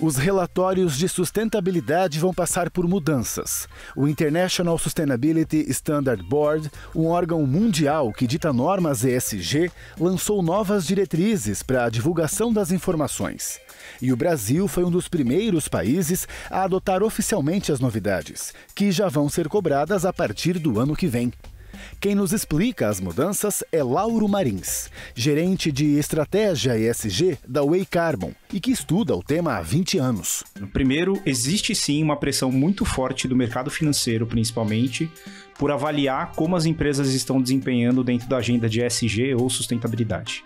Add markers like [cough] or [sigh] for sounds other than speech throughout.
Os relatórios de sustentabilidade vão passar por mudanças. O International Sustainability Standard Board, um órgão mundial que dita normas ESG, lançou novas diretrizes para a divulgação das informações. E o Brasil foi um dos primeiros países a adotar oficialmente as novidades, que já vão ser cobradas a partir do ano que vem. Quem nos explica as mudanças é Lauro Marins, gerente de estratégia ESG da Way Carbon e que estuda o tema há 20 anos. Primeiro, existe sim uma pressão muito forte do mercado financeiro, principalmente, por avaliar como as empresas estão desempenhando dentro da agenda de ESG ou sustentabilidade.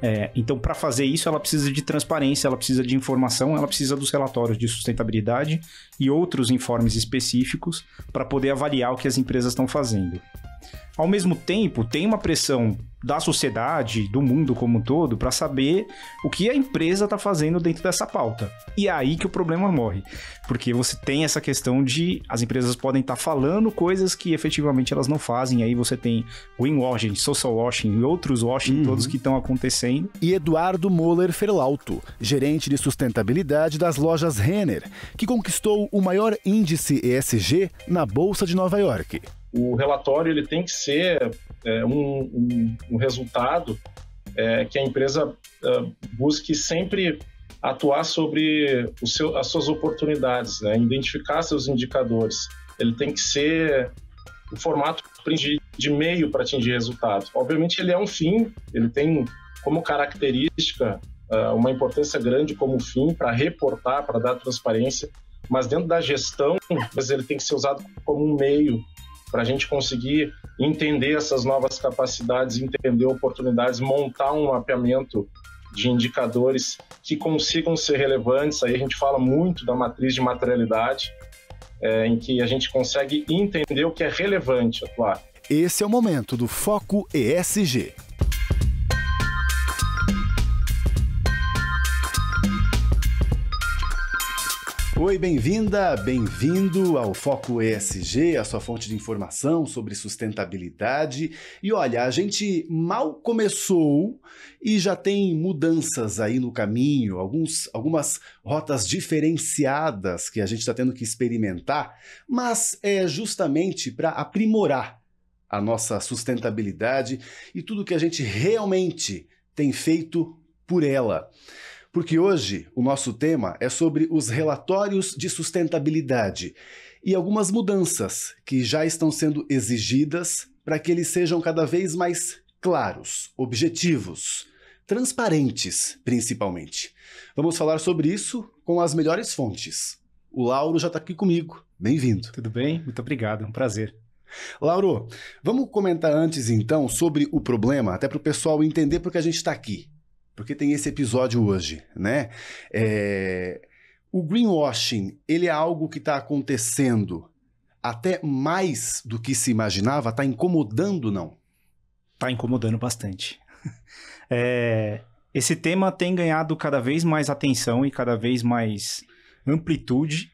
É, então, para fazer isso, ela precisa de transparência, ela precisa de informação, ela precisa dos relatórios de sustentabilidade e outros informes específicos para poder avaliar o que as empresas estão fazendo. Ao mesmo tempo, tem uma pressão da sociedade, do mundo como um todo, para saber o que a empresa está fazendo dentro dessa pauta. E é aí que o problema morre, porque você tem essa questão de as empresas podem estar tá falando coisas que efetivamente elas não fazem, aí você tem greenwashing, social washing e outros washing uhum. todos que estão acontecendo. E Eduardo Moller Ferlauto, gerente de sustentabilidade das lojas Renner, que conquistou o maior índice ESG na bolsa de Nova York. O relatório ele tem que ser é, um, um, um, resultado é, que a empresa é, busque sempre atuar sobre seu, as suas oportunidades, né? identificar seus indicadores. Ele tem que ser o formato de meio para atingir resultados. Obviamente ele é um fim, ele tem como característica é, uma importância grande como fim para reportar, para dar transparência, mas dentro da gestão, mas ele tem que ser usado como um meio para a gente conseguir entender essas novas capacidades, entender oportunidades, montar um mapeamento de indicadores que consigam ser relevantes. Aí a gente fala muito da matriz de materialidade, é, em que a gente consegue entender o que é relevante atuar. Esse é o momento do Foco ESG. Oi, bem-vinda, bem-vindo ao Foco ESG, a sua fonte de informação sobre sustentabilidade. E olha, a gente mal começou e já tem mudanças aí no caminho, alguns, algumas rotas diferenciadas que a gente está tendo que experimentar, mas é justamente para aprimorar a nossa sustentabilidade e tudo que a gente realmente tem feito por ela porque hoje o nosso tema é sobre os relatórios de sustentabilidade e algumas mudanças que já estão sendo exigidas para que eles sejam cada vez mais claros, objetivos, transparentes, principalmente. Vamos falar sobre isso com as melhores fontes. O Lauro já está aqui comigo. Bem-vindo. Tudo bem? Muito obrigado, é um prazer. Lauro, vamos comentar antes então sobre o problema, até para o pessoal entender porque a gente está aqui porque tem esse episódio hoje, né? É, o greenwashing, ele é algo que está acontecendo até mais do que se imaginava? Está incomodando, não? Está incomodando bastante. [laughs] É, esse tema tem ganhado cada vez mais atenção e cada vez mais amplitude,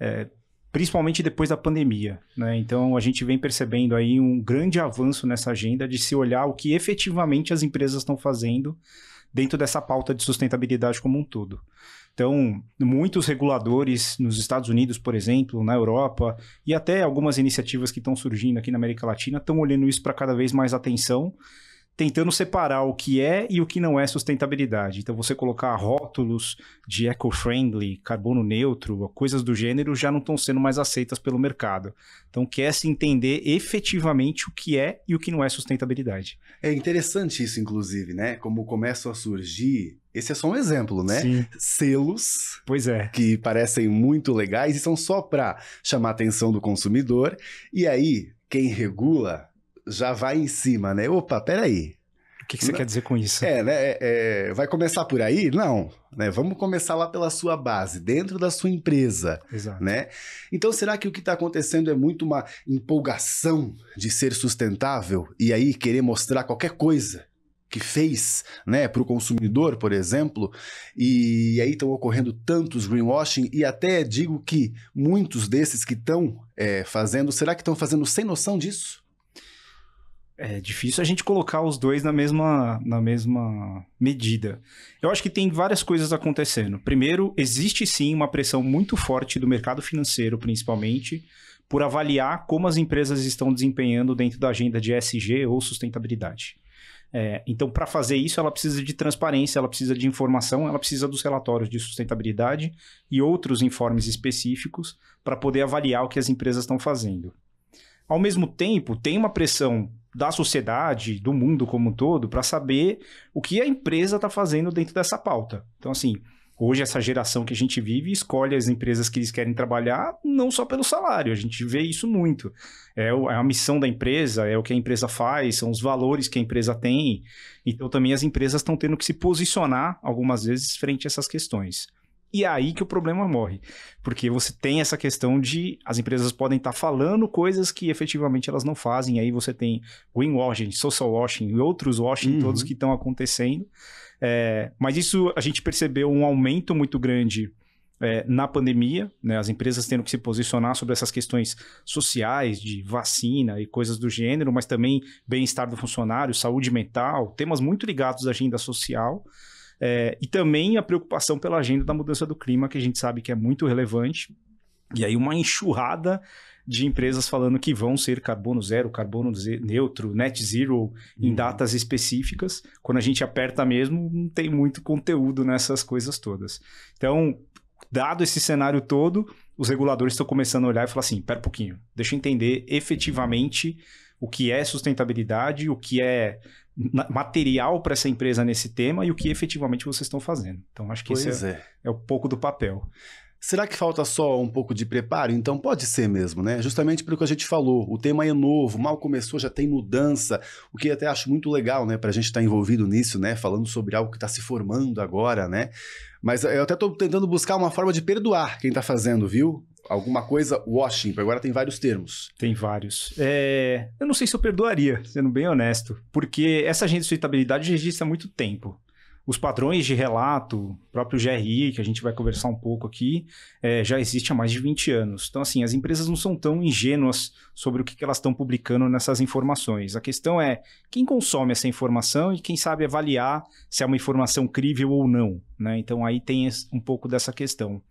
é, principalmente depois da pandemia. Né? Então, a gente vem percebendo aí um grande avanço nessa agenda de se olhar o que efetivamente as empresas estão fazendo dentro dessa pauta de sustentabilidade como um todo. Então, muitos reguladores nos Estados Unidos, por exemplo, na Europa, e até algumas iniciativas que estão surgindo aqui na América Latina, estão olhando isso para cada vez mais atenção tentando separar o que é e o que não é sustentabilidade. Então, você colocar rótulos de eco-friendly, carbono neutro, coisas do gênero já não estão sendo mais aceitas pelo mercado. Então, quer se entender efetivamente o que é e o que não é sustentabilidade. É interessante isso, inclusive, né? Como começam a surgir. Esse é só um exemplo, né? Sim. Selos. Pois é. Que parecem muito legais e são só para chamar a atenção do consumidor. E aí, quem regula já vai em cima, né? Opa, peraí. O que, que você Não, quer dizer com isso? É, né? É, é, vai começar por aí? Não. Né? Vamos começar lá pela sua base, dentro da sua empresa. Exato. Né? Então, será que o que está acontecendo é muito uma empolgação de ser sustentável e aí querer mostrar qualquer coisa que fez né, para o consumidor, por exemplo, e aí estão ocorrendo tantos greenwashing, e até digo que muitos desses que estão é, fazendo, será que estão fazendo sem noção disso? é difícil a gente colocar os dois na mesma, na mesma medida. Eu acho que tem várias coisas acontecendo. Primeiro, existe sim uma pressão muito forte do mercado financeiro, principalmente, por avaliar como as empresas estão desempenhando dentro da agenda de SG ou sustentabilidade. É, então, para fazer isso, ela precisa de transparência, ela precisa de informação, ela precisa dos relatórios de sustentabilidade e outros informes específicos para poder avaliar o que as empresas estão fazendo. Ao mesmo tempo, tem uma pressão da sociedade, do mundo como um todo, para saber o que a empresa está fazendo dentro dessa pauta. Então, assim, hoje essa geração que a gente vive escolhe as empresas que eles querem trabalhar não só pelo salário, a gente vê isso muito. É, é a missão da empresa, é o que a empresa faz, são os valores que a empresa tem. Então, também as empresas estão tendo que se posicionar algumas vezes frente a essas questões. E é aí que o problema morre. Porque você tem essa questão de as empresas podem estar tá falando coisas que efetivamente elas não fazem. Aí você tem greenwashing, social washing e outros washing, uhum. todos que estão acontecendo. É, mas isso a gente percebeu um aumento muito grande é, na pandemia, né, as empresas tendo que se posicionar sobre essas questões sociais, de vacina e coisas do gênero, mas também bem-estar do funcionário, saúde mental, temas muito ligados à agenda social. É, e também a preocupação pela agenda da mudança do clima, que a gente sabe que é muito relevante. E aí uma enxurrada de empresas falando que vão ser carbono zero, carbono neutro, net zero em uhum. datas específicas. Quando a gente aperta mesmo, não tem muito conteúdo nessas coisas todas. Então, dado esse cenário todo, os reguladores estão começando a olhar e falar assim: pera um pouquinho, deixa eu entender efetivamente o que é sustentabilidade, o que é material para essa empresa nesse tema e o que efetivamente vocês estão fazendo. Então, acho que pois esse é, é. é um pouco do papel. Será que falta só um pouco de preparo? Então pode ser mesmo, né? Justamente pelo que a gente falou, o tema é novo, mal começou, já tem mudança, o que até acho muito legal, né? Para a gente estar tá envolvido nisso, né? Falando sobre algo que está se formando agora, né? Mas eu até estou tentando buscar uma forma de perdoar quem está fazendo, viu? alguma coisa Washington. Agora tem vários termos. Tem vários. É... eu não sei se eu perdoaria, sendo bem honesto, porque essa agenda de sustentabilidade registra muito tempo os padrões de relato, próprio GRI, que a gente vai conversar um pouco aqui, é, já existe há mais de 20 anos. Então, assim, as empresas não são tão ingênuas sobre o que, que elas estão publicando nessas informações. A questão é quem consome essa informação e quem sabe avaliar se é uma informação crível ou não. Né? Então, aí tem um pouco dessa questão.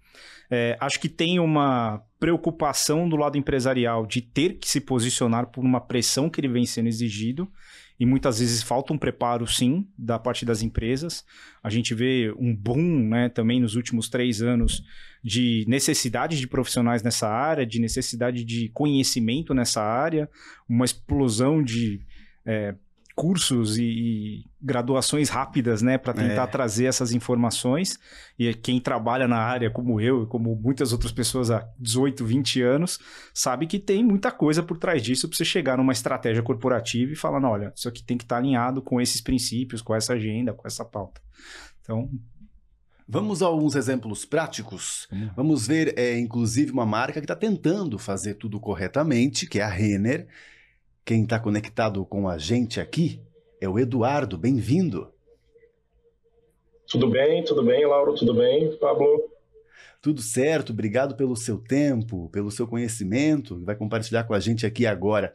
É, acho que tem uma preocupação do lado empresarial de ter que se posicionar por uma pressão que ele vem sendo exigido e muitas vezes falta um preparo, sim, da parte das empresas. A gente vê um boom né, também nos últimos três anos de necessidade de profissionais nessa área, de necessidade de conhecimento nessa área, uma explosão de é, cursos e, e graduações rápidas, né, para tentar é. trazer essas informações. E quem trabalha na área, como eu e como muitas outras pessoas há 18, 20 anos, sabe que tem muita coisa por trás disso para você chegar numa estratégia corporativa e falar: olha, isso aqui tem que estar tá alinhado com esses princípios, com essa agenda, com essa pauta. Então, Vamos a alguns exemplos práticos. Vamos ver, é, inclusive, uma marca que está tentando fazer tudo corretamente, que é a Renner, quem está conectado com a gente aqui é o Eduardo. Bem-vindo. Tudo bem, tudo bem, Lauro, tudo bem, Pablo? Tudo certo, obrigado pelo seu tempo, pelo seu conhecimento, vai compartilhar com a gente aqui agora.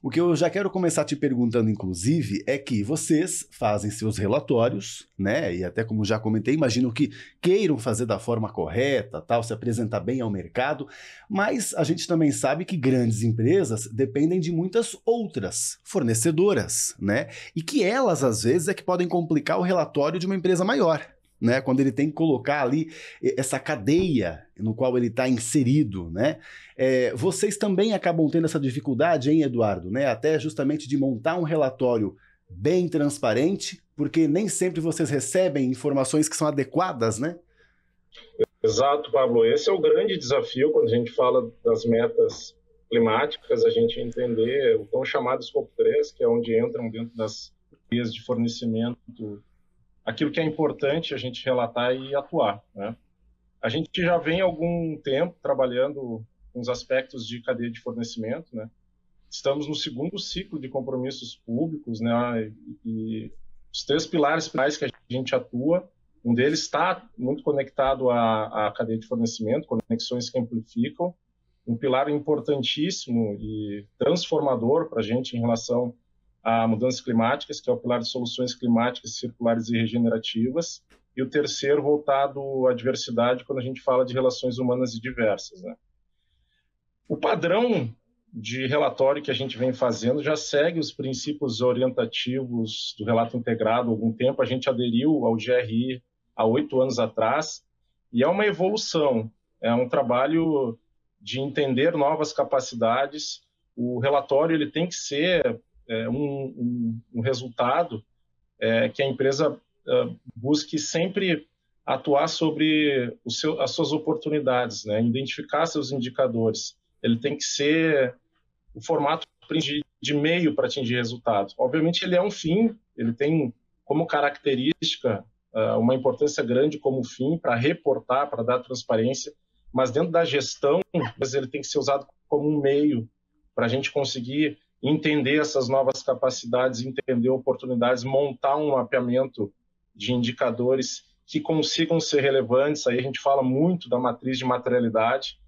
O que eu já quero começar te perguntando, inclusive, é que vocês fazem seus relatórios, né? E até como já comentei, imagino que queiram fazer da forma correta, tal, se apresentar bem ao mercado, mas a gente também sabe que grandes empresas dependem de muitas outras fornecedoras, né? E que elas, às vezes, é que podem complicar o relatório de uma empresa maior né? Quando ele tem que colocar ali essa cadeia no qual ele está inserido, né? É, vocês também acabam tendo essa dificuldade, hein, Eduardo? Né? Até justamente de montar um relatório bem transparente, porque nem sempre vocês recebem informações que são adequadas, né? Exato, Pablo. Esse é o grande desafio quando a gente fala das metas climáticas, a gente entender o tão chamado Scope 3, que é onde entram dentro das vias de fornecimento aquilo que é importante a gente relatar e atuar. Né? A gente já vem algum tempo trabalhando com os aspectos de cadeia de fornecimento, né? Estamos no segundo ciclo de compromissos públicos, né? E, os três pilares principais que a gente atua, um deles está muito conectado à, à cadeia de fornecimento, conexões que amplificam, um pilar importantíssimo e transformador para a gente em relação a mudanças climáticas, que é o pilar de soluções climáticas circulares e regenerativas, e o terceiro voltado à diversidade, quando a gente fala de relações humanas e diversas. Né? O padrão de relatório que a gente vem fazendo já segue os princípios orientativos do relato integrado há algum tempo. A gente aderiu ao GRI há oito anos atrás e é uma evolução, é um trabalho de entender novas capacidades. O relatório ele tem que ser é, um, um, um, resultado é, que a empresa é, busque sempre atuar sobre seu, as suas oportunidades, né? identificar seus indicadores. Ele tem que ser o formato de, de meio para atingir resultados. Obviamente, ele é um fim, ele tem como característica é, uma importância grande como fim para reportar, para dar transparência, mas dentro da gestão, ele tem que ser usado como um meio para a gente conseguir entender essas novas capacidades, entender oportunidades, montar um mapeamento de indicadores que consigam ser relevantes. Aí a gente fala muito da matriz de materialidade,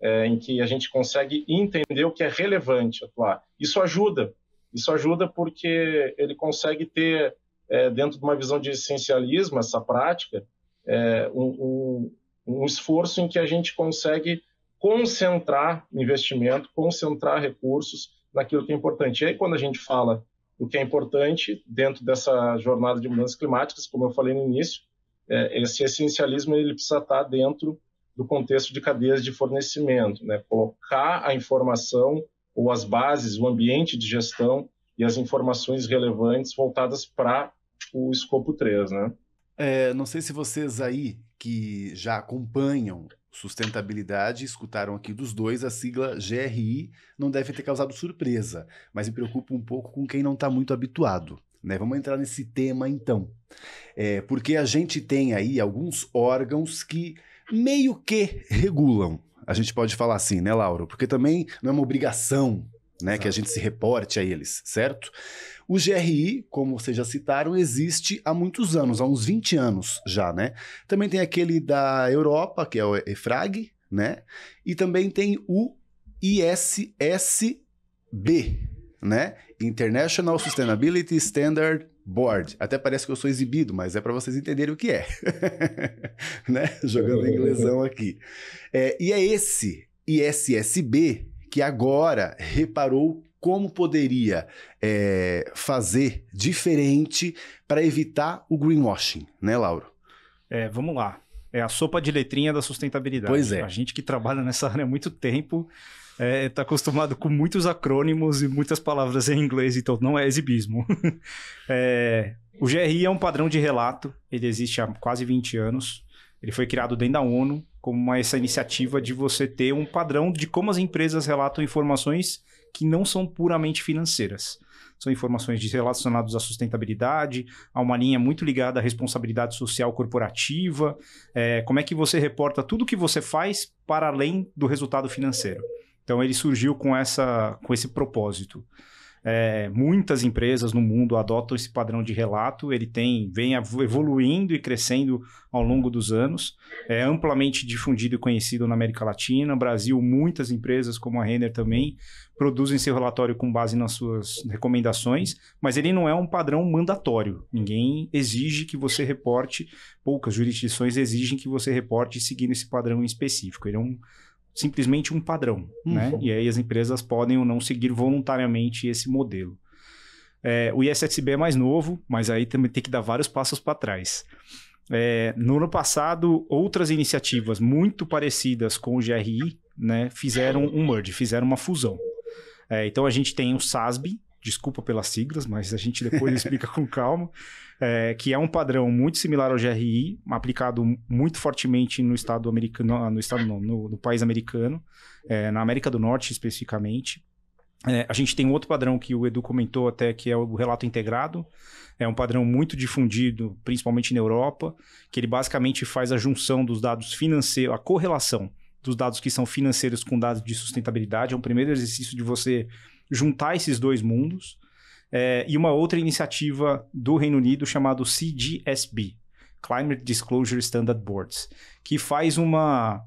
é, em que a gente consegue entender o que é relevante atuar. Isso ajuda, isso ajuda porque ele consegue ter, é, dentro de uma visão de essencialismo, essa prática, é, um, um, um esforço em que a gente consegue concentrar investimento, concentrar recursos naquilo que é importante. E aí, quando a gente fala do que é importante dentro dessa jornada de mudanças climáticas, como eu falei no início, é, esse essencialismo ele precisa estar dentro do contexto de cadeias de fornecimento, né? colocar a informação ou as bases, o ambiente de gestão e as informações relevantes voltadas para o escopo 3. Né? É, não sei se vocês aí que já acompanham sustentabilidade, escutaram aqui dos dois, a sigla GRI não deve ter causado surpresa, mas me preocupa um pouco com quem não está muito habituado. Né? Vamos entrar nesse tema então. É, porque a gente tem aí alguns órgãos que meio que regulam. A gente pode falar assim, né, Lauro? Porque também não é uma obrigação né? Exato. Que a gente se reporte a eles, certo? O GRI, como vocês já citaram, existe há muitos anos, há uns 20 anos já, né? Também tem aquele da Europa, que é o EFRAG, né? E também tem o ISSB, né? International Sustainability Standard Board. Até parece que eu sou exibido, mas é para vocês entenderem o que é. [laughs] né? Jogando inglesão aqui. É, e é esse ISSB que agora reparou como poderia é, fazer diferente para evitar o greenwashing, né, Lauro? É, vamos lá. É a sopa de letrinha da sustentabilidade. Pois é. A gente que trabalha nessa área há muito tempo está é, tá acostumado com muitos acrônimos e muitas palavras em inglês, então não é exibismo. [laughs] é, o GRI é um padrão de relato, ele existe há quase 20 anos. Ele foi criado dentro da ONU como essa iniciativa de você ter um padrão de como as empresas relatam informações que não são puramente financeiras. São informações relacionadas à sustentabilidade, a uma linha muito ligada à responsabilidade social corporativa, é, como é que você reporta tudo o que você faz para além do resultado financeiro. Então ele surgiu com, essa, com esse propósito. É, muitas empresas no mundo adotam esse padrão de relato, ele tem vem evoluindo e crescendo ao longo dos anos, é amplamente difundido e conhecido na América Latina, Brasil, muitas empresas como a Renner também produzem seu relatório com base nas suas recomendações, mas ele não é um padrão mandatório. Ninguém exige que você reporte, poucas jurisdições exigem que você reporte seguindo esse padrão específico. Ele é um simplesmente um padrão, né? uhum. né? E aí as empresas podem ou não seguir voluntariamente esse modelo. É, o ISSB é mais novo, mas aí também tem que dar vários passos para trás. É, no ano passado, outras iniciativas muito parecidas com o GRI né, fizeram um merge, fizeram uma fusão. É, então a gente tem o SASB, desculpa pelas siglas, mas a gente depois [laughs] explica com calma, é, que é um padrão muito similar ao GRI, aplicado muito fortemente no estado americano, ah, no estado não, no, no país americano, é, na América do Norte especificamente. É, a gente tem outro padrão que o Edu comentou até, que é o relato integrado. É um padrão muito difundido, principalmente na Europa, que ele basicamente faz a junção dos dados financeiros, a correlação dos dados que são financeiros com dados de sustentabilidade. É um primeiro exercício de você juntar esses dois mundos. É, e uma outra iniciativa do Reino Unido chamado CDSB, Climate Disclosure Standard Boards, que faz uma,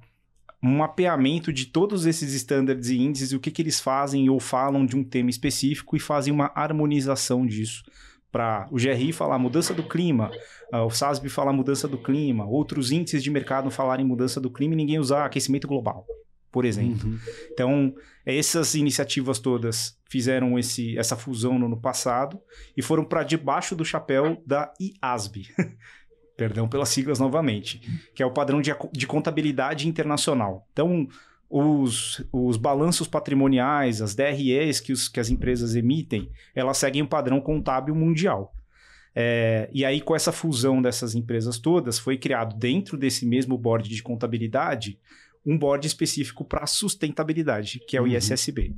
um mapeamento de todos esses standards e índices, o que, que eles fazem ou falam de um tema específico e fazem uma harmonização disso. Para o GRI falar mudança do clima, ah, o SASB falar mudança do clima, outros índices de mercado falarem mudança do clima e ninguém usar aquecimento global por exemplo. Uhum. Então, essas iniciativas todas fizeram esse, essa fusão no ano passado e foram para debaixo do chapéu da IASB. [laughs] Perdão pelas siglas novamente, que é o padrão de, de contabilidade internacional. Então, os, os balanços patrimoniais, as DREs que, os, que as empresas emitem, elas seguem o um padrão contábil mundial. É, e aí, com essa fusão dessas empresas todas, foi criado dentro desse mesmo board de contabilidade um board específico para sustentabilidade, que é o uhum. ISSB.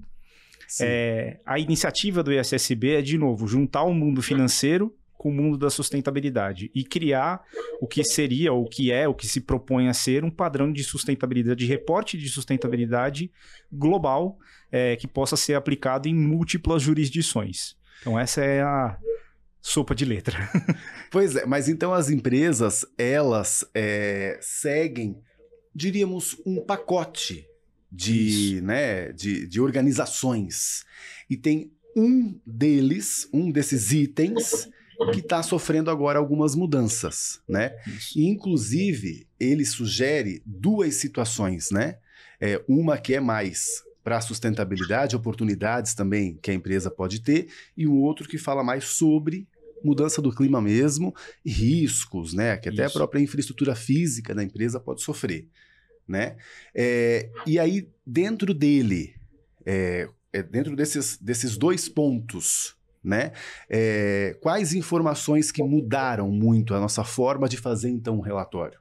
É, a iniciativa do ISSB é, de novo, juntar o mundo financeiro com o mundo da sustentabilidade e criar o que seria, o que é, o que se propõe a ser um padrão de sustentabilidade, de reporte de sustentabilidade global é, que possa ser aplicado em múltiplas jurisdições. Então, essa é a sopa de letra. [laughs] pois é, mas então as empresas, elas é, seguem diríamos, um pacote de, né, de, de organizações. E tem um deles, um desses itens, uhum. que está sofrendo agora algumas mudanças, né? E, inclusive, ele sugere duas situações, né? É, uma que é mais para sustentabilidade, oportunidades também que a empresa pode ter, e um outro que fala mais sobre mudança do clima mesmo, riscos, né? Que até Isso. a própria infraestrutura física da empresa pode sofrer né? É, e aí, dentro dele, é, é, dentro desses, desses dois pontos, né? É, quais informações que mudaram muito a nossa forma de fazer, então, um relatório?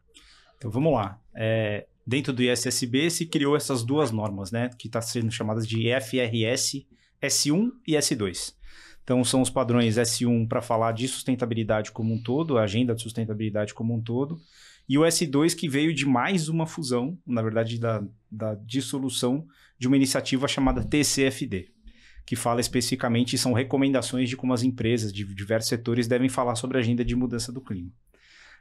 Então, vamos lá. É, dentro do ISSB se criou essas duas normas, né? Que estão tá sendo chamadas de FRS S1 e S2. Então, são os padrões S1 para falar de sustentabilidade como um todo, a agenda de sustentabilidade como um todo, e o S2 que veio de mais uma fusão, na verdade da, da dissolução de uma iniciativa chamada TCFD, que fala especificamente, são recomendações de como as empresas de diversos setores devem falar sobre a agenda de mudança do clima.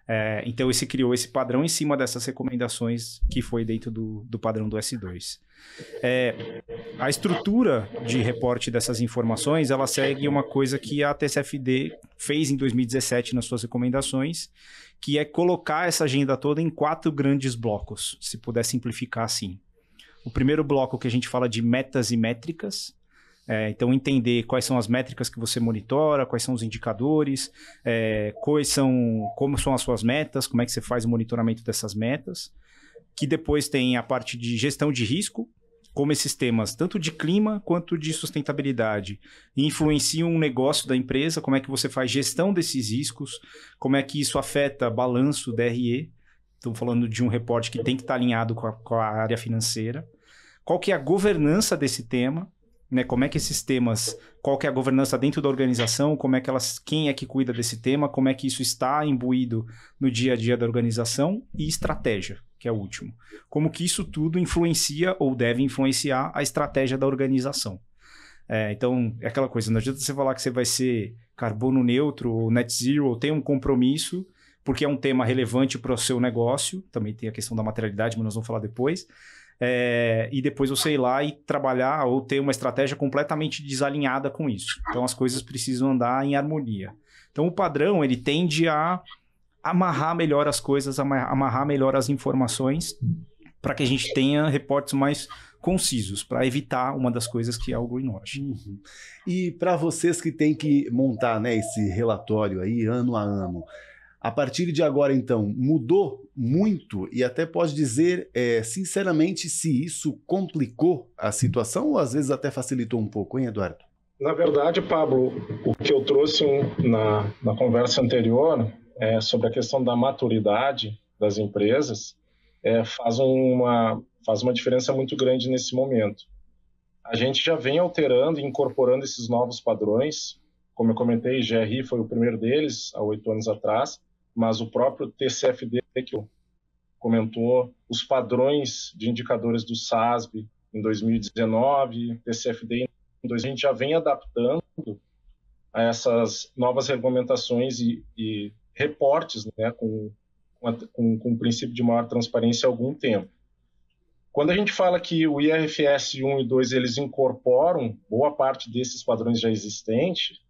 É, então, esse criou esse padrão em cima dessas recomendações que foi dentro do, do padrão do S2. É, a estrutura de reporte dessas informações, ela segue uma coisa que a TCFD fez em 2017 nas suas recomendações que é colocar essa agenda toda em quatro grandes blocos, se puder simplificar assim. O primeiro bloco que a gente fala de metas e métricas, é, então, entender quais são as métricas que você monitora, quais são os indicadores, é, quais são, como são as suas metas, como é que você faz o monitoramento dessas metas. Que depois tem a parte de gestão de risco, como esses temas, tanto de clima quanto de sustentabilidade, influenciam o negócio da empresa, como é que você faz gestão desses riscos, como é que isso afeta balanço, DRE. Estou falando de um reporte que tem que estar alinhado com a, com a área financeira. Qual que é a governança desse tema, né? como é que esses temas qual que é a governança dentro da organização, como é que elas, quem é que cuida desse tema, como é que isso está imbuído no dia a dia da organização e estratégia, que é o último. Como que isso tudo influencia ou deve influenciar a estratégia da organização. É, então, é aquela coisa, não adianta você falar que você vai ser carbono neutro ou net zero, ou tem um compromisso, porque é um tema relevante para o seu negócio, também tem a questão da materialidade, mas nós vamos falar depois é, e depois você ir lá e trabalhar ou ter uma estratégia completamente desalinhada com isso. Então as coisas precisam andar em harmonia. Então o padrão ele tende a amarrar melhor as coisas, amarrar melhor as informações para que a gente tenha reportes mais concisos para evitar uma das coisas que é o Green Uhum. E para vocês que têm que montar né, esse relatório aí ano a ano, a partir de agora, então, mudou muito e até pode dizer, é, sinceramente, se isso complicou a situação ou às vezes até facilitou um pouco, hein, Eduardo? Na verdade, Pablo, o que eu trouxe na, na conversa anterior é, sobre a questão da maturidade das empresas é, faz, uma, faz uma diferença muito grande nesse momento. A gente já vem alterando e incorporando esses novos padrões, como eu comentei, GRI foi o primeiro deles, há oito anos atrás, mas o próprio TCFD que comentou os padrões de indicadores do SASB em 2019, TCFD em 2020, a gente já vem adaptando a essas novas regulamentações e, e reportes né, com, com, com o princípio de maior transparência há algum tempo. Quando a gente fala que o IRFS 1 e 2 eles incorporam boa parte desses padrões já existentes,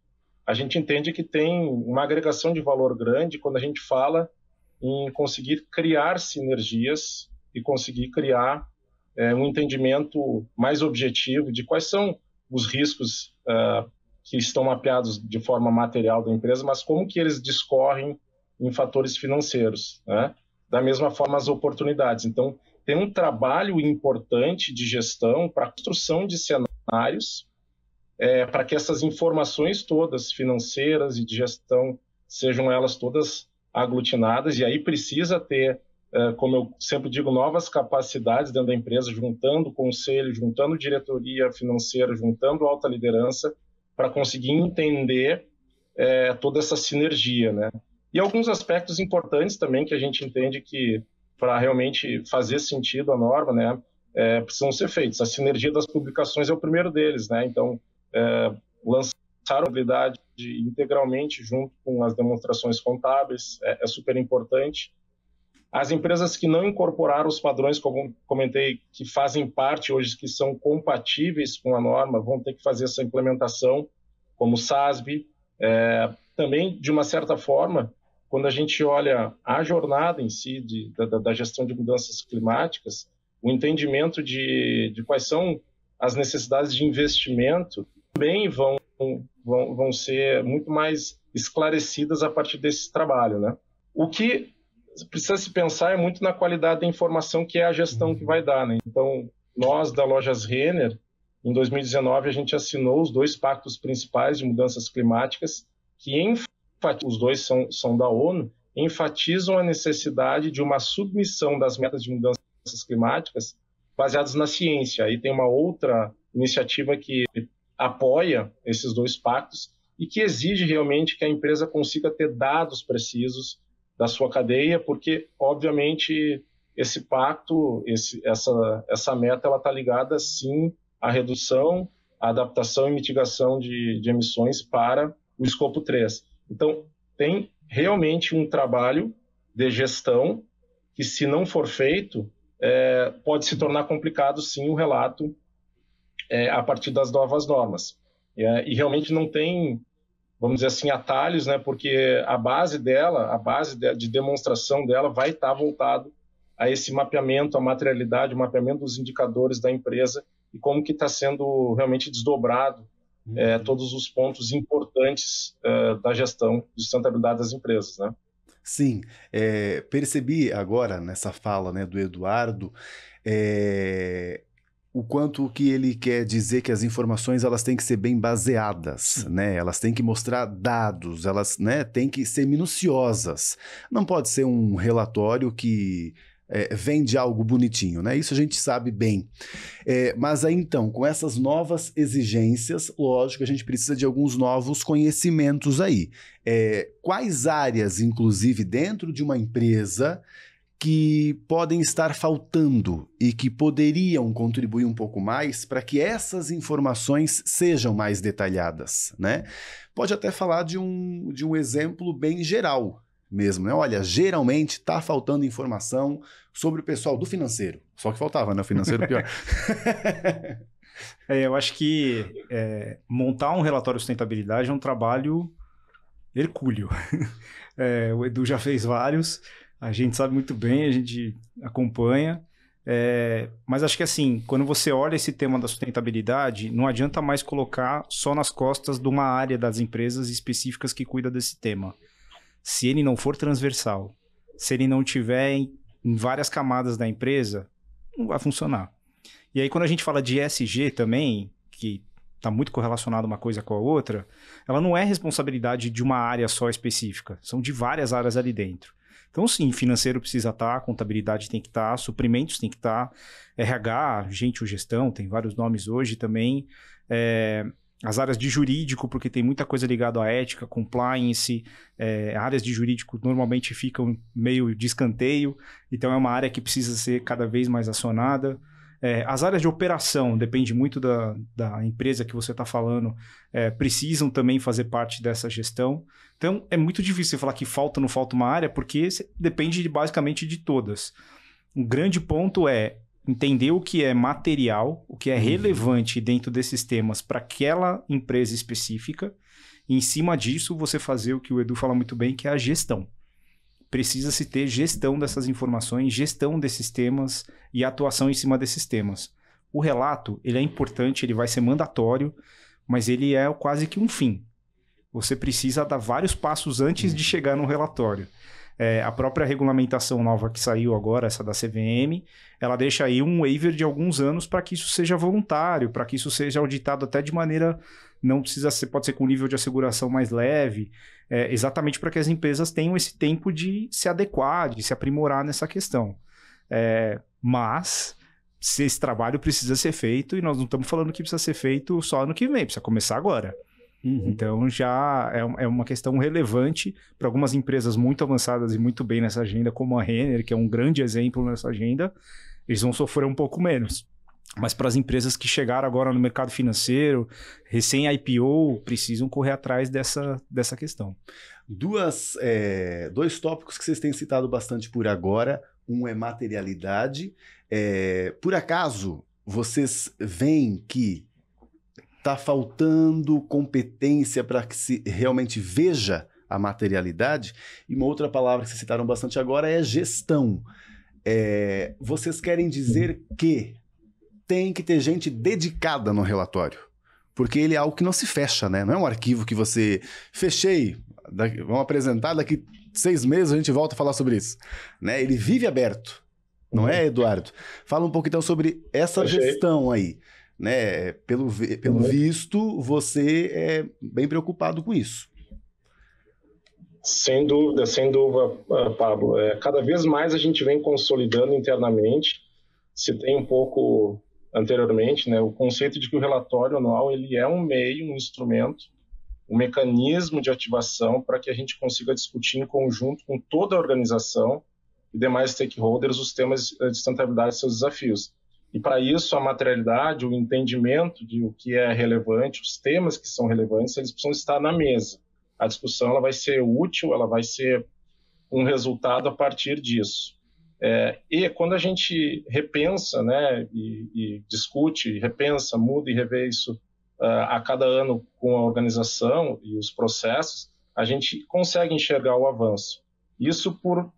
a gente entende que tem uma agregação de valor grande quando a gente fala em conseguir criar sinergias e conseguir criar é, um entendimento mais objetivo de quais são os riscos uh, que estão mapeados de forma material da empresa, mas como que eles discorrem em fatores financeiros, né? Da mesma forma as oportunidades. Então tem um trabalho importante de gestão para construção de cenários é, para que essas informações todas, financeiras e de gestão, sejam elas todas aglutinadas, e aí precisa ter, é, como eu sempre digo, novas capacidades dentro da empresa, juntando conselho, juntando diretoria financeira, juntando alta liderança, para conseguir entender é, toda essa sinergia, né? E alguns aspectos importantes também que a gente entende que para realmente fazer sentido a norma, né, é, precisam ser feitos. A sinergia das publicações é o primeiro deles, né? Então, é, lançaram a novidade integralmente junto com as demonstrações contábeis, é, é super importante. As empresas que não incorporaram os padrões, como comentei, que fazem parte hoje, que são compatíveis com a norma, vão ter que fazer essa implementação, como o SASB. É, também, de uma certa forma, quando a gente olha a jornada em si de, da, da, gestão de mudanças climáticas, o entendimento de, de quais são as necessidades de investimento também vão, vão, vão ser muito mais esclarecidas a partir desse trabalho. Né? O que precisa se pensar é muito na qualidade da informação que é a gestão que vai dar. Né? Então, nós da Lojas Renner, em 2019, a gente assinou os dois pactos principais de mudanças climáticas, que enfatizam, os dois são, são da ONU, enfatizam a necessidade de uma submissão das metas de mudanças climáticas baseadas na ciência. Aí tem uma outra iniciativa que apoia esses dois pactos e que exige realmente que a empresa consiga ter dados precisos da sua cadeia, porque, obviamente, esse pacto, esse, essa, essa meta, ela está ligada, sim, à redução, à adaptação e mitigação de, de emissões para o escopo 3. Então, tem realmente um trabalho de gestão que, se não for feito, é, pode se tornar complicado, sim, o relato é, a partir das novas normas. E, é, e realmente não tem, vamos dizer assim, atalhos, né? Porque a base dela, a base de, de demonstração dela vai estar tá voltado a esse mapeamento, a materialidade, o mapeamento dos indicadores da empresa e como que está sendo realmente desdobrado é, uhum. é, todos os pontos importantes é, da gestão de sustentabilidade das empresas, né? Sim, é, percebi agora nessa fala né, do Eduardo é, o quanto que ele quer dizer que as informações elas têm que ser bem baseadas, né? Elas têm que mostrar dados, elas, né, têm que ser minuciosas. Não pode ser um relatório que é, vende algo bonitinho, né? Isso a gente sabe bem. É, mas aí então, com essas novas exigências, lógico, a gente precisa de alguns novos conhecimentos aí. É, quais áreas, inclusive dentro de uma empresa, que podem estar faltando e que poderiam contribuir um pouco mais para que essas informações sejam mais detalhadas, né? Pode até falar de um, de um exemplo bem geral mesmo, né? Olha, geralmente está faltando informação sobre o pessoal do financeiro. Só que faltava, né? O financeiro pior. [laughs] é, eu acho que é, montar um relatório de sustentabilidade é um trabalho hercúleo. [laughs] É, o Edu já fez vários, a gente sabe muito bem, a gente acompanha. É, mas acho que assim, quando você olha esse tema da sustentabilidade, não adianta mais colocar só nas costas de uma área das empresas específicas que cuida desse tema. Se ele não for transversal, se ele não tiver em, em várias camadas da empresa, não vai funcionar. E aí, quando a gente fala de ESG também, que está muito correlacionado uma coisa com a outra, ela não é responsabilidade de uma área só específica, são de várias áreas ali dentro. Então, sim, financeiro precisa estar, tá, contabilidade tem que estar, tá, suprimentos tem que estar, tá, RH, gente ou gestão, tem vários nomes hoje também. É, as áreas de jurídico, porque tem muita coisa ligada à ética, compliance, é, áreas de jurídico normalmente ficam meio de escanteio, então é uma área que precisa ser cada vez mais acionada. É, as áreas de operação, depende muito da, da empresa que você está falando, é, precisam também fazer parte dessa gestão. Então, é muito difícil falar que falta ou não falta uma área, porque depende de, basicamente de todas. Um grande ponto é entender o que é material, o que é uhum. relevante dentro desses temas para aquela empresa específica. E em cima disso, você fazer o que o Edu fala muito bem, que é a gestão precisa-se ter gestão dessas informações, gestão desses temas e atuação em cima desses temas. O relato, ele é importante, ele vai ser mandatório, mas ele é quase que um fim. Você precisa dar vários passos antes de uhum. chegar no relatório. É, a própria regulamentação nova que saiu agora, essa da CVM, ela deixa aí um waiver de alguns anos para que isso seja voluntário, para que isso seja auditado até de maneira não precisa ser, pode ser com nível de asseguração mais leve é, exatamente para que as empresas tenham esse tempo de se adequar, de se aprimorar nessa questão. É, mas esse trabalho precisa ser feito e nós não estamos falando que precisa ser feito só ano que vem, precisa começar agora. Uhum. Então já é, é, uma questão relevante para algumas empresas muito avançadas e muito bem nessa agenda, como a Renner, que é um grande exemplo nessa agenda, eles vão sofrer um pouco menos. Mas para as empresas que chegaram agora no mercado financeiro, recém-IPO, precisam correr atrás dessa, dessa questão. Duas, é, dois tópicos que vocês têm citado bastante por agora. Um é materialidade. É, por acaso, vocês veem que está faltando competência para que se realmente veja a materialidade? E uma outra palavra que vocês citaram bastante agora é gestão. É, vocês querem dizer que tem que ter gente dedicada no relatório. Porque ele é algo que não se fecha, né? Não é um arquivo que você fechei, daqui, vamos apresentar, daqui seis meses a gente volta a falar sobre isso. Né? Ele vive aberto, não é, uhum. é, Eduardo? Fala um pouco então sobre essa Achei. gestão aí. Né? Pelo, pelo uhum. visto, você é bem preocupado com isso. Sem dúvida, sem dúvida, ah, Pablo. É, cada vez mais a gente vem consolidando internamente. Se tem um pouco anteriormente, né, o conceito de que o relatório anual ele é um meio, um instrumento, um mecanismo de ativação para que a gente consiga discutir em conjunto com toda a organização e demais stakeholders os temas de sustentabilidade e seus desafios. E para isso, a materialidade, o entendimento de o que é relevante, os temas que são relevantes, eles precisam estar na mesa. A discussão ela vai ser útil, ela vai ser um resultado a partir disso. É, e quando a gente repensa, né, e, e discute, repensa, muda e revê isso uh, a cada ano com a organização e os processos, a gente consegue enxergar o avanço. Isso por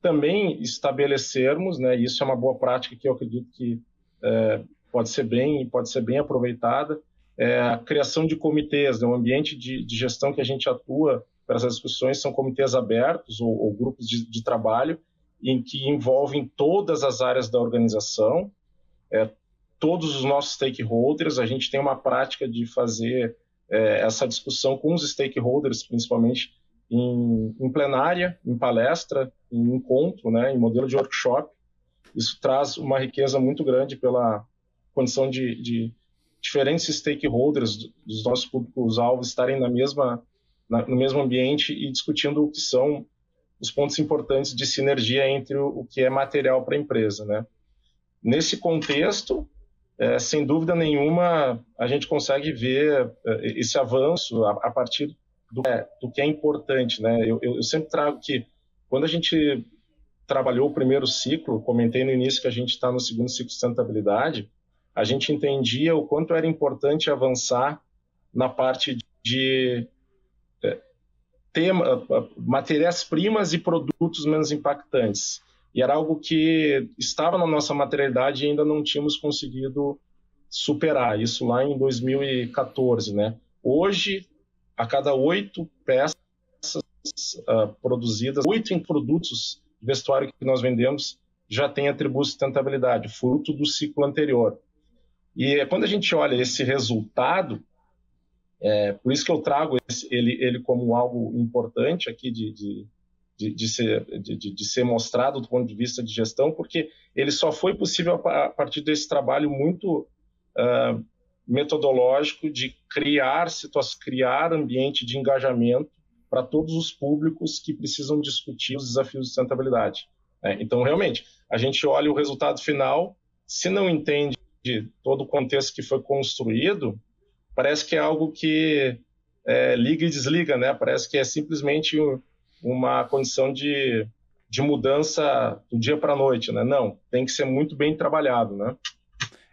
também estabelecermos, né, isso é uma boa prática que eu acredito que é, pode ser bem pode ser bem aproveitada, é, a criação de comitês, né, o ambiente de, de gestão que a gente atua para essas discussões são comitês abertos ou, ou grupos de, de trabalho em que envolvem todas as áreas da organização, é, todos os nossos stakeholders. A gente tem uma prática de fazer é, essa discussão com os stakeholders, principalmente em, em, plenária, em palestra, em encontro, né, em modelo de workshop. Isso traz uma riqueza muito grande pela condição de, de diferentes stakeholders dos nossos públicos alvo estarem na mesma, na, no mesmo ambiente e discutindo o que são os pontos importantes de sinergia entre o, que é material para a empresa, né? Nesse contexto, é, sem dúvida nenhuma, a gente consegue ver é, esse avanço a, a partir do, é, do, que é importante, né? Eu, eu, eu sempre trago que quando a gente trabalhou o primeiro ciclo, comentei no início que a gente está no segundo ciclo de sustentabilidade, a gente entendia o quanto era importante avançar na parte de é, tema, ah, ah, matérias-primas e produtos menos impactantes. E era algo que estava na nossa materialidade e ainda não tínhamos conseguido superar, isso lá em 2014. Né? Hoje, a cada oito peças uh, produzidas, oito em produtos de vestuário que nós vendemos já tem atributo de sustentabilidade, fruto do ciclo anterior. E é quando a gente olha esse resultado, é, por isso que eu trago esse, ele, ele como algo importante aqui de, de, de, de ser, de, de, ser mostrado do ponto de vista de gestão, porque ele só foi possível a partir desse trabalho muito uh, metodológico de criar situações, criar ambiente de engajamento para todos os públicos que precisam discutir os desafios de sustentabilidade. Né? Então, realmente, a gente olha o resultado final, se não entende todo o contexto que foi construído, parece que é algo que é, liga e desliga, né? Parece que é simplesmente uma condição de, de mudança do dia para a noite, né? Não, tem que ser muito bem trabalhado, né?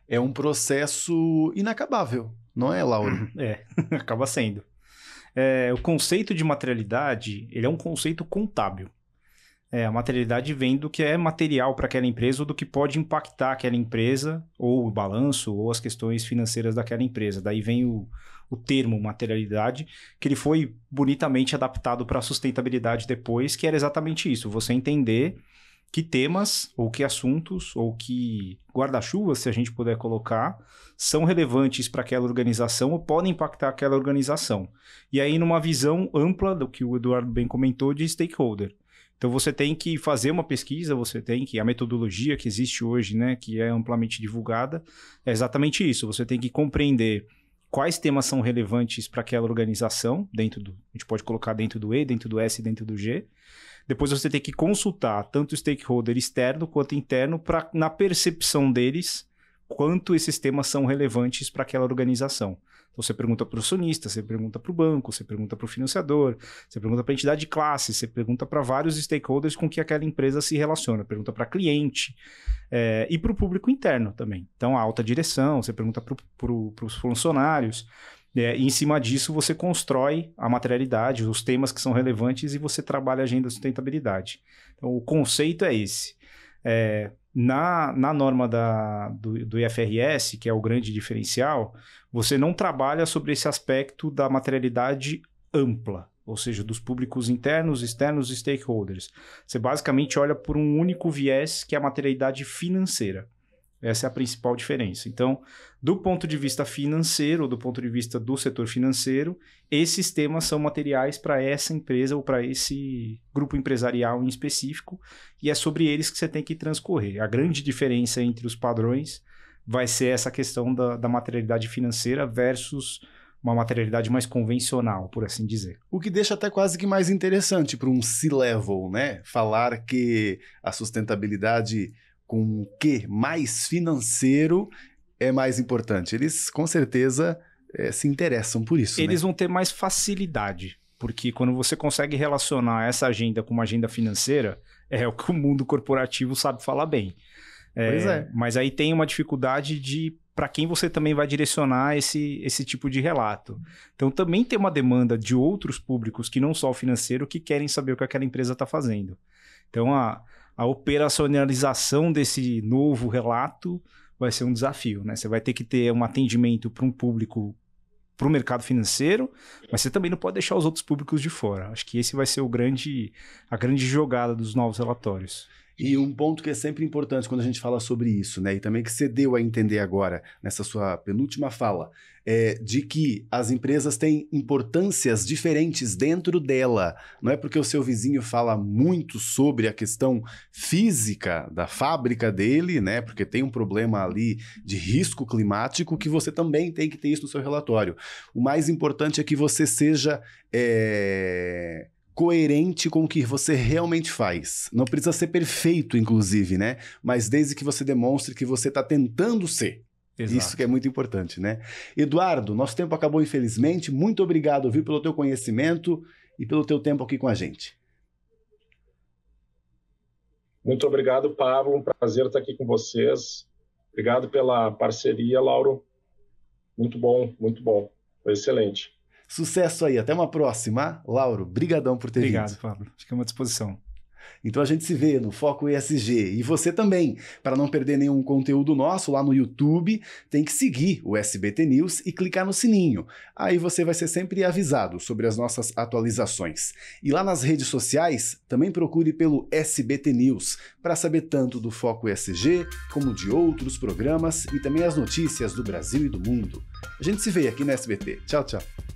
É um processo inacabável, não é, Lauro? Uhum. É, [laughs] acaba sendo. É, o conceito de materialidade, ele é um conceito contábil. É, a materialidade vem do que é material para aquela empresa ou do que pode impactar aquela empresa, ou o balanço, ou as questões financeiras daquela empresa. Daí vem o, o termo materialidade, que ele foi bonitamente adaptado para a sustentabilidade depois, que era exatamente isso: você entender que temas, ou que assuntos, ou que guarda-chuvas, se a gente puder colocar, são relevantes para aquela organização ou podem impactar aquela organização. E aí, numa visão ampla do que o Eduardo bem comentou de stakeholder então você tem que fazer uma pesquisa, você tem que a metodologia que existe hoje, né, que é amplamente divulgada, é exatamente isso. Você tem que compreender quais temas são relevantes para aquela organização dentro do, a gente pode colocar dentro do E, dentro do S, dentro do G. Depois você tem que consultar tanto o stakeholder externo quanto interno para na percepção deles quanto esses temas são relevantes para aquela organização. Então você pergunta para o acionista, você pergunta para o banco, você pergunta para o financiador, você pergunta para a entidade de classe, você pergunta para vários stakeholders com que aquela empresa se relaciona, pergunta para cliente é, e para o público interno também. Então a alta direção, você pergunta para pro, os funcionários. É, e em cima disso, você constrói a materialidade, os temas que são relevantes e você trabalha a agenda de sustentabilidade. Então, o conceito é esse. É, na, na norma da, do, do IFRS, que é o grande diferencial, você não trabalha sobre esse aspecto da materialidade ampla, ou seja, dos públicos internos, externos e stakeholders. Você basicamente olha por um único viés, que é a materialidade financeira. Essa é a principal diferença. Então, do ponto de vista financeiro, do ponto de vista do setor financeiro, esses temas são materiais para essa empresa ou para esse grupo empresarial em específico, e é sobre eles que você tem que transcorrer. A grande diferença entre os padrões vai ser essa questão da, da materialidade financeira versus uma materialidade mais convencional, por assim dizer. O que deixa até quase que mais interessante para um C-level, né? Falar que a sustentabilidade com o que mais financeiro é mais importante. Eles com certeza é, se interessam por isso. Né? Eles né? vão ter mais facilidade, porque quando você consegue relacionar essa agenda com uma agenda financeira, é o que o mundo corporativo sabe falar bem. É, pois é. Mas aí tem uma dificuldade de para quem você também vai direcionar esse, esse tipo de relato. Então também tem uma demanda de outros públicos que não só o financeiro que querem saber o que aquela empresa está fazendo. Então a, a operacionalização desse novo relato vai ser um desafio, né? Você vai ter que ter um atendimento para um público para o mercado financeiro, mas você também não pode deixar os outros públicos de fora. Acho que esse vai ser o grande, a grande jogada dos novos relatórios. E um ponto que é sempre importante quando a gente fala sobre isso, né? E também que você deu a entender agora, nessa sua penúltima fala, é de que as empresas têm importâncias diferentes dentro dela. Não é porque o seu vizinho fala muito sobre a questão física da fábrica dele, né? Porque tem um problema ali de risco climático que você também tem que ter isso no seu relatório. O mais importante é que você seja. É coerente com o que você realmente faz. Não precisa ser perfeito, inclusive, né? Mas desde que você demonstre que você está tentando ser. Exato. Isso que é muito importante, né? Eduardo, nosso tempo acabou, infelizmente. Muito obrigado, viu, pelo teu conhecimento e pelo teu tempo aqui com a gente. Muito obrigado, Pablo. Um prazer estar aqui com vocês. Obrigado pela parceria, Lauro. Muito bom, muito bom. Foi excelente. Sucesso aí, até uma próxima. Lauro, brigadão por ter Obrigado, vindo. Obrigado, Pablo. Fica é à disposição. Então a gente se vê no Foco ESG. E você também, para não perder nenhum conteúdo nosso lá no YouTube, tem que seguir o SBT News e clicar no sininho. Aí você vai ser sempre avisado sobre as nossas atualizações. E lá nas redes sociais, também procure pelo SBT News para saber tanto do Foco ESG como de outros programas e também as notícias do Brasil e do mundo. A gente se vê aqui na SBT. Tchau, tchau.